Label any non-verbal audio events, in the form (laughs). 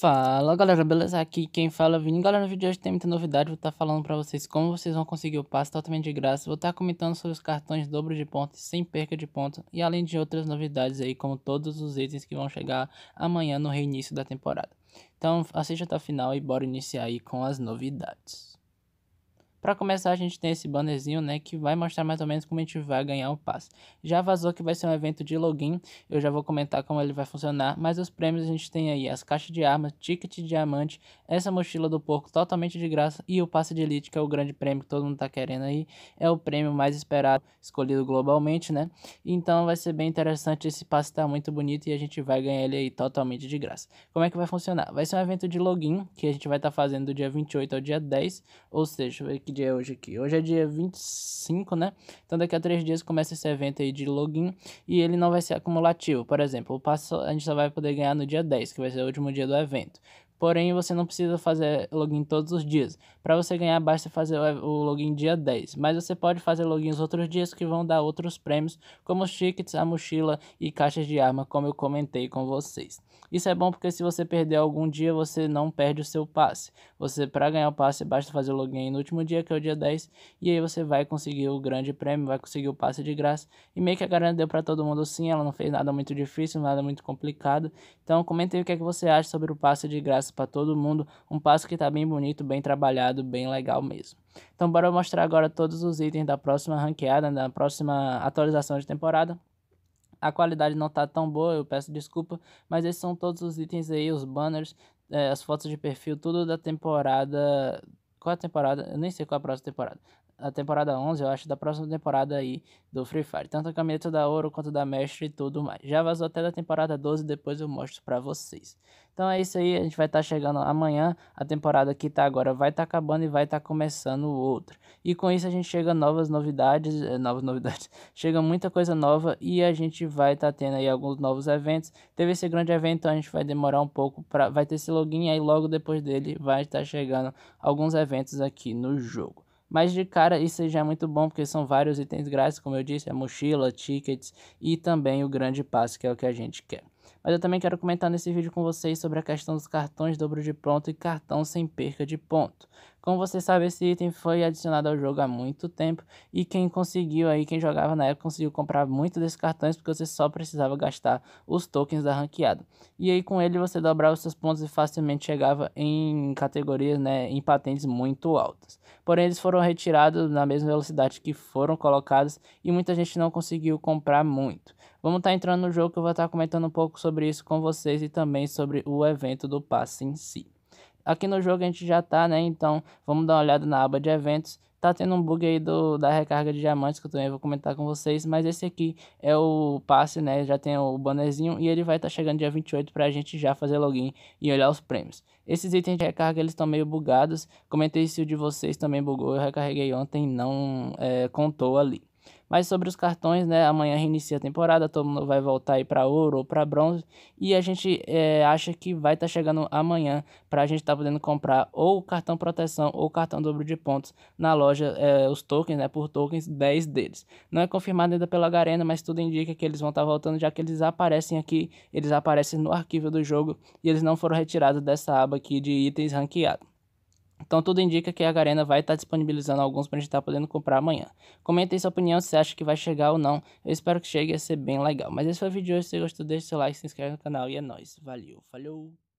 Fala galera, beleza? Aqui quem fala é o Vini. Galera, no vídeo de hoje tem muita novidade, vou estar tá falando para vocês como vocês vão conseguir o passe totalmente de graça, vou estar tá comentando sobre os cartões dobro de pontos sem perca de ponto e além de outras novidades aí, como todos os itens que vão chegar amanhã no reinício da temporada. Então assista até o final e bora iniciar aí com as novidades. Para começar, a gente tem esse bannerzinho, né, que vai mostrar mais ou menos como a gente vai ganhar o passe. Já vazou que vai ser um evento de login, eu já vou comentar como ele vai funcionar, mas os prêmios a gente tem aí as caixas de armas, ticket de diamante, essa mochila do porco totalmente de graça e o passe de elite, que é o grande prêmio que todo mundo tá querendo aí, é o prêmio mais esperado, escolhido globalmente, né? Então vai ser bem interessante, esse passe tá muito bonito e a gente vai ganhar ele aí totalmente de graça. Como é que vai funcionar? Vai ser um evento de login, que a gente vai estar tá fazendo do dia 28 ao dia 10, ou seja, aqui que dia é hoje aqui? Hoje é dia 25, né? Então daqui a três dias começa esse evento aí de login e ele não vai ser acumulativo. Por exemplo, o passo a gente só vai poder ganhar no dia 10, que vai ser o último dia do evento. Porém, você não precisa fazer login todos os dias. Para você ganhar, basta fazer o login dia 10. Mas você pode fazer login os outros dias que vão dar outros prêmios, como os tickets, a mochila e caixas de arma, como eu comentei com vocês. Isso é bom porque se você perder algum dia, você não perde o seu passe. Você, para ganhar o passe, basta fazer o login no último dia, que é o dia 10, e aí você vai conseguir o grande prêmio, vai conseguir o passe de graça. E meio que a Garena deu para todo mundo sim, ela não fez nada muito difícil, nada muito complicado. Então, comente aí o que, é que você acha sobre o passe de graça passos para todo mundo, um passo que tá bem bonito, bem trabalhado, bem legal mesmo. Então bora mostrar agora todos os itens da próxima ranqueada, da próxima atualização de temporada a qualidade não tá tão boa, eu peço desculpa, mas esses são todos os itens aí, os banners, eh, as fotos de perfil, tudo da temporada. Qual é a temporada? Eu nem sei qual é a próxima temporada a temporada 11, eu acho, da próxima temporada aí do Free Fire. Tanto a caminheta da Ouro quanto da Mestre e tudo mais. Já vazou até da temporada 12, depois eu mostro para vocês. Então é isso aí, a gente vai estar tá chegando amanhã. A temporada que tá agora vai estar tá acabando e vai estar tá começando outra. E com isso a gente chega novas novidades, eh, novas novidades. (laughs) Chega muita coisa nova e a gente vai estar tá tendo aí alguns novos eventos. Teve esse grande evento, a gente vai demorar um pouco para vai ter esse login aí logo depois dele vai estar tá chegando alguns eventos aqui no jogo. Mas de cara isso já é muito bom, porque são vários itens grátis, como eu disse, a é mochila, tickets e também o grande passo, que é o que a gente quer. Mas eu também quero comentar nesse vídeo com vocês sobre a questão dos cartões dobro de ponto e cartão sem perca de ponto. Como você sabe, esse item foi adicionado ao jogo há muito tempo e quem conseguiu aí, quem jogava na época, conseguiu comprar muito desses cartões porque você só precisava gastar os tokens da ranqueada. E aí com ele você dobrava os seus pontos e facilmente chegava em categorias, né, em patentes muito altas. Porém, eles foram retirados na mesma velocidade que foram colocados e muita gente não conseguiu comprar muito. Vamos estar tá entrando no jogo que eu vou estar tá comentando um pouco sobre isso com vocês e também sobre o evento do passe em si. Aqui no jogo a gente já tá, né? Então vamos dar uma olhada na aba de eventos. Tá tendo um bug aí do, da recarga de diamantes que eu também vou comentar com vocês, mas esse aqui é o passe, né? Já tem o bannerzinho e ele vai estar tá chegando dia 28 pra gente já fazer login e olhar os prêmios. Esses itens de recarga eles estão meio bugados. Comentei se o de vocês também bugou, eu recarreguei ontem não é, contou ali. Mas sobre os cartões, né? Amanhã reinicia a temporada, todo mundo vai voltar aí para ouro ou para bronze. E a gente é, acha que vai estar tá chegando amanhã para a gente estar tá podendo comprar ou o cartão proteção ou o cartão dobro de pontos na loja, é, os tokens, né? Por tokens, 10 deles. Não é confirmado ainda pela Garena, mas tudo indica que eles vão estar tá voltando, já que eles aparecem aqui, eles aparecem no arquivo do jogo e eles não foram retirados dessa aba aqui de itens ranqueados. Então tudo indica que a Garena vai estar disponibilizando alguns para a gente estar podendo comprar amanhã. Comenta aí sua opinião se você acha que vai chegar ou não. Eu espero que chegue a ser bem legal. Mas esse foi o vídeo de hoje. Se você gostou, deixa seu like, se inscreve no canal e é nóis. Valeu, falou!